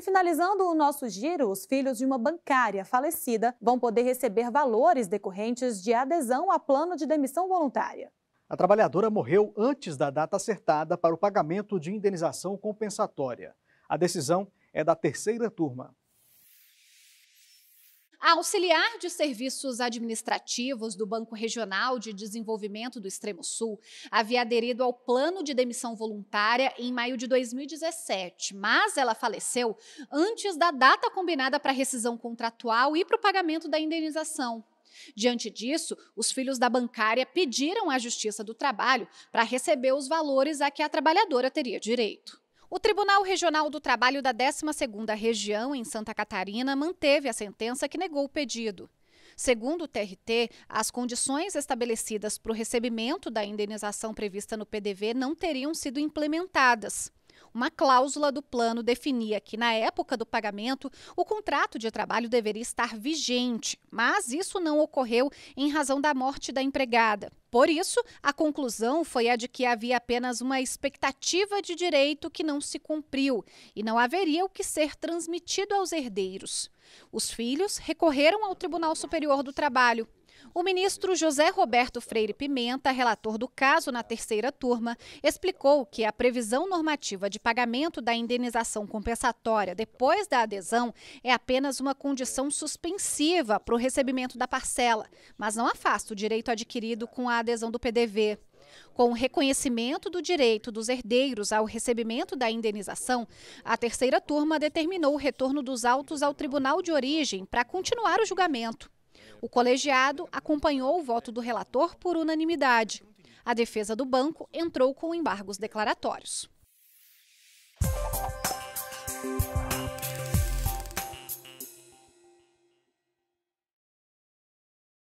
E finalizando o nosso giro, os filhos de uma bancária falecida vão poder receber valores decorrentes de adesão a plano de demissão voluntária. A trabalhadora morreu antes da data acertada para o pagamento de indenização compensatória. A decisão é da terceira turma. A auxiliar de serviços administrativos do Banco Regional de Desenvolvimento do Extremo Sul havia aderido ao plano de demissão voluntária em maio de 2017, mas ela faleceu antes da data combinada para rescisão contratual e para o pagamento da indenização. Diante disso, os filhos da bancária pediram à Justiça do Trabalho para receber os valores a que a trabalhadora teria direito. O Tribunal Regional do Trabalho da 12ª Região, em Santa Catarina, manteve a sentença que negou o pedido. Segundo o TRT, as condições estabelecidas para o recebimento da indenização prevista no PDV não teriam sido implementadas. Uma cláusula do plano definia que, na época do pagamento, o contrato de trabalho deveria estar vigente, mas isso não ocorreu em razão da morte da empregada. Por isso, a conclusão foi a de que havia apenas uma expectativa de direito que não se cumpriu e não haveria o que ser transmitido aos herdeiros. Os filhos recorreram ao Tribunal Superior do Trabalho, o ministro José Roberto Freire Pimenta, relator do caso na terceira turma, explicou que a previsão normativa de pagamento da indenização compensatória depois da adesão é apenas uma condição suspensiva para o recebimento da parcela, mas não afasta o direito adquirido com a adesão do PDV. Com o reconhecimento do direito dos herdeiros ao recebimento da indenização, a terceira turma determinou o retorno dos autos ao tribunal de origem para continuar o julgamento. O colegiado acompanhou o voto do relator por unanimidade. A defesa do banco entrou com embargos declaratórios.